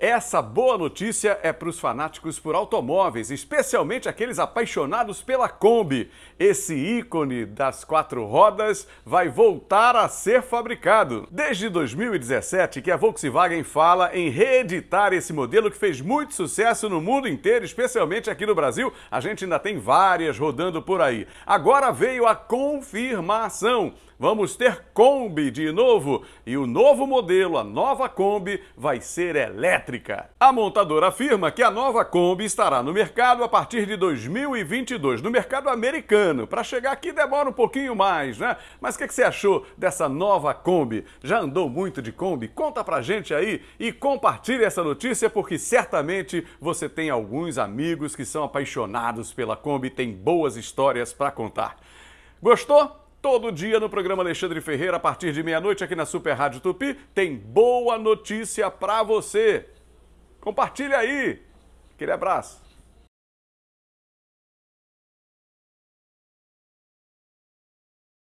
Essa boa notícia é para os fanáticos por automóveis, especialmente aqueles apaixonados pela Kombi. Esse ícone das quatro rodas vai voltar a ser fabricado. Desde 2017 que a Volkswagen fala em reeditar esse modelo que fez muito sucesso no mundo inteiro, especialmente aqui no Brasil. A gente ainda tem várias rodando por aí. Agora veio a confirmação vamos ter Kombi de novo. E o novo modelo, a nova Kombi, vai ser elétrica elétrica. A montadora afirma que a nova Kombi estará no mercado a partir de 2022, no mercado americano. Para chegar aqui demora um pouquinho mais, né? Mas o que, que, você achou dessa nova Kombi? Já andou muito de Kombi? Conta pra gente aí e compartilhe essa notícia porque certamente você tem alguns amigos que são apaixonados pela Kombi e tem boas histórias para contar. Gostou? Todo dia no programa Alexandre Ferreira, a partir de meia-noite, aqui na Super Rádio Tupi, tem boa notícia para você. Compartilha aí. Aquele abraço.